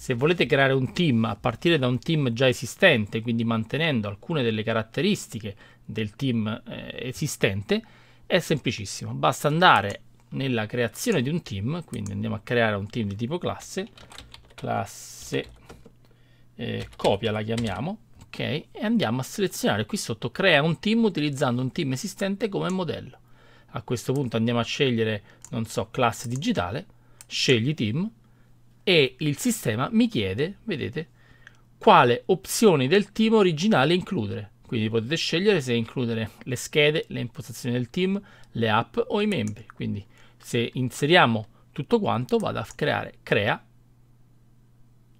Se volete creare un team a partire da un team già esistente, quindi mantenendo alcune delle caratteristiche del team eh, esistente, è semplicissimo. Basta andare nella creazione di un team, quindi andiamo a creare un team di tipo classe, classe eh, copia la chiamiamo, ok, e andiamo a selezionare qui sotto crea un team utilizzando un team esistente come modello. A questo punto andiamo a scegliere, non so, classe digitale, scegli team, e il sistema mi chiede, vedete, quale opzione del team originale includere. Quindi potete scegliere se includere le schede, le impostazioni del team, le app o i membri. Quindi se inseriamo tutto quanto vado a creare crea,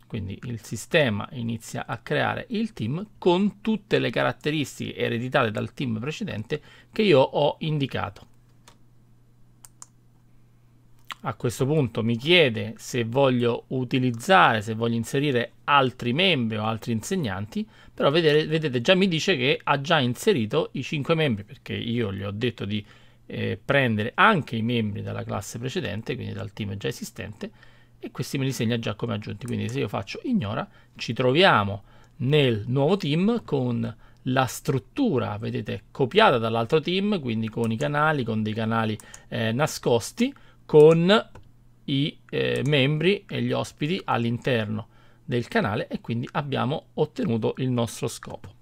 quindi il sistema inizia a creare il team con tutte le caratteristiche ereditate dal team precedente che io ho indicato a questo punto mi chiede se voglio utilizzare, se voglio inserire altri membri o altri insegnanti, però vedete, vedete già mi dice che ha già inserito i 5 membri, perché io gli ho detto di eh, prendere anche i membri dalla classe precedente, quindi dal team già esistente, e questi me li segna già come aggiunti, quindi se io faccio ignora ci troviamo nel nuovo team con la struttura, vedete, copiata dall'altro team, quindi con i canali, con dei canali eh, nascosti, con i eh, membri e gli ospiti all'interno del canale e quindi abbiamo ottenuto il nostro scopo.